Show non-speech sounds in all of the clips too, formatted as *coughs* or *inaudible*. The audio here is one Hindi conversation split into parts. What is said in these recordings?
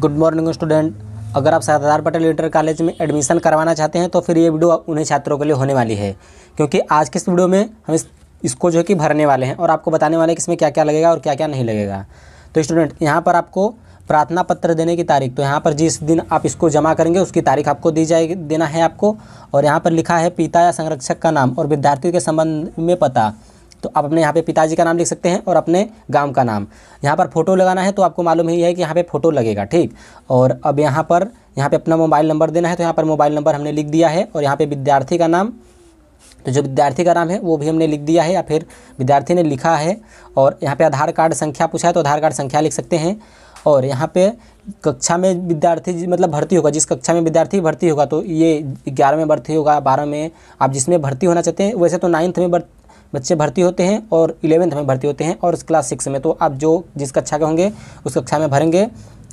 गुड मॉर्निंग स्टूडेंट अगर आप सरदार पटेल इंटर कॉलेज में एडमिशन करवाना चाहते हैं तो फिर ये वीडियो उन्हें छात्रों के लिए होने वाली है क्योंकि आज के इस वीडियो में हम इस इसको जो है कि भरने वाले हैं और आपको बताने वाले हैं कि इसमें क्या क्या लगेगा और क्या क्या नहीं लगेगा तो स्टूडेंट यहाँ पर आपको प्रार्थना पत्र देने की तारीख तो यहाँ पर जिस दिन आप इसको जमा करेंगे उसकी तारीख आपको दी जाएगी देना है आपको और यहाँ पर लिखा है पिता या संरक्षक का नाम और विद्यार्थी के संबंध में पता तो आप अपने यहाँ पे पिताजी का नाम लिख सकते हैं और अपने गांव का नाम यहाँ पर फ़ोटो लगाना है तो आपको मालूम ही है कि यहाँ पे फ़ोटो लगेगा ठीक और अब यहाँ पर यहाँ पे अपना मोबाइल नंबर देना है तो यहाँ पर मोबाइल नंबर हमने लिख दिया है और यहाँ पर विद्यार्थी का नाम तो जो विद्यार्थी का नाम है वो भी हमने लिख दिया है या फिर विद्यार्थी ने लिखा है और यहाँ पर आधार कार्ड संख्या पूछा है तो आधार कार्ड संख्या लिख सकते हैं और यहाँ पे कक्षा में विद्यार्थी मतलब भर्ती होगा जिस कक्षा में विद्यार्थी भर्ती होगा तो ये ग्यारह में भर्ती होगा बारह में आप जिसमें भर्ती होना चाहते हैं वैसे तो नाइन्थ में बच्चे भर्ती होते हैं और इलेवेंथ में भर्ती होते हैं और क्लास सिक्स में तो आप जो जिस कक्षा अच्छा के होंगे उस कक्षा में भरेंगे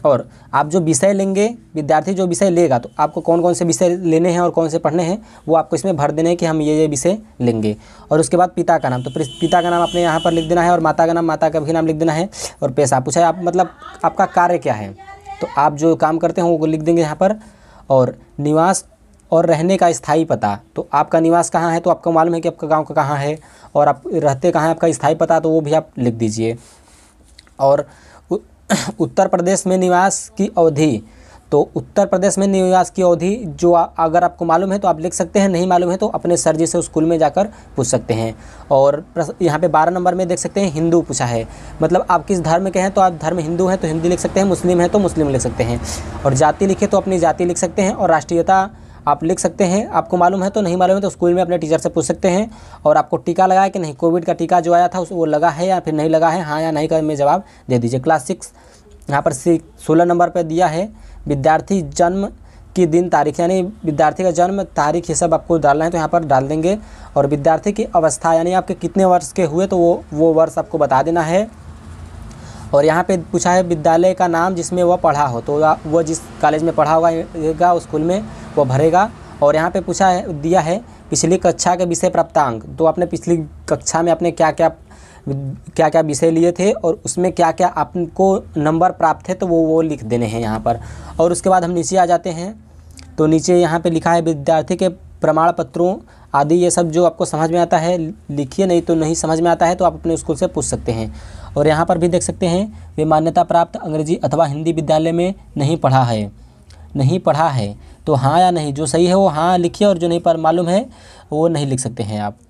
और आप जो विषय लेंगे विद्यार्थी जो विषय लेगा तो आपको कौन कौन से विषय लेने हैं और कौन से पढ़ने हैं वो आपको इसमें भर देने हैं कि हम ये ये विषय लेंगे और उसके बाद पिता का नाम तो पिता का नाम आपने यहाँ पर लिख देना है और माता का नाम माता का भी नाम लिख देना है और पैसा पूछा आप मतलब आपका कार्य क्या है तो आप जो काम करते हैं वो लिख देंगे यहाँ पर और निवास और रहने का स्थाई पता तो आपका निवास कहाँ है तो आपको मालूम है कि आपका गाँव का कहाँ है और आप रहते कहाँ हैं आपका स्थाई पता तो वो भी आप लिख दीजिए और *coughs* उत्तर प्रदेश में निवास की अवधि तो उत्तर प्रदेश में निवास की अवधि जो आ, अगर आपको मालूम है तो आप लिख सकते हैं नहीं मालूम है तो अपने सर जी से स्कूल में जाकर पूछ सकते हैं और यहाँ पे बारह नंबर में देख सकते हैं हिंदू पूछा है मतलब आप किस धर्म के हैं तो आप धर्म हिंदू हैं तो हिंदी लिख सकते हैं मुस्लिम हैं तो मुस्लिम लिख सकते हैं और जाति लिखे तो अपनी जाति लिख सकते हैं और राष्ट्रीयता आप लिख सकते हैं आपको मालूम है तो नहीं मालूम है तो स्कूल में अपने टीचर से पूछ सकते हैं और आपको टीका लगा है कि नहीं कोविड का टीका जो आया था उस वो लगा है या फिर नहीं लगा है हाँ या नहीं का में जवाब दे दीजिए क्लास सिक्स यहाँ पर सी सोलह नंबर पर दिया है विद्यार्थी जन्म की दिन तारीख यानी विद्यार्थी का जन्म तारीख ये सब आपको डालना है तो यहाँ पर डाल देंगे और विद्यार्थी की अवस्था यानी आपके कितने वर्ष के हुए तो वो वो वर्ष आपको बता देना है और यहाँ पे पूछा है विद्यालय का नाम जिसमें वह पढ़ा हो तो वह जिस कॉलेज में पढ़ा होगा उस स्कूल में को भरेगा और यहाँ पे पूछा है दिया है पिछली कक्षा के विषय प्राप्तांक तो आपने पिछली कक्षा में आपने क्या क्या क्या क्या विषय लिए थे और उसमें क्या क्या आपको नंबर प्राप्त है तो वो वो लिख देने हैं यहाँ पर और उसके बाद हम नीचे आ जाते हैं तो नीचे यहाँ पे लिखा है विद्यार्थी के प्रमाण पत्रों आदि ये सब जो आपको समझ में आता है लिखिए नहीं तो नहीं समझ में आता है तो आप अपने स्कूल से पूछ सकते हैं और यहाँ पर भी देख सकते हैं वे मान्यता प्राप्त अंग्रेजी अथवा हिंदी विद्यालय में नहीं पढ़ा है नहीं पढ़ा है तो हाँ या नहीं जो सही है वो हाँ लिखिए और जो नहीं पर मालूम है वो नहीं लिख सकते हैं आप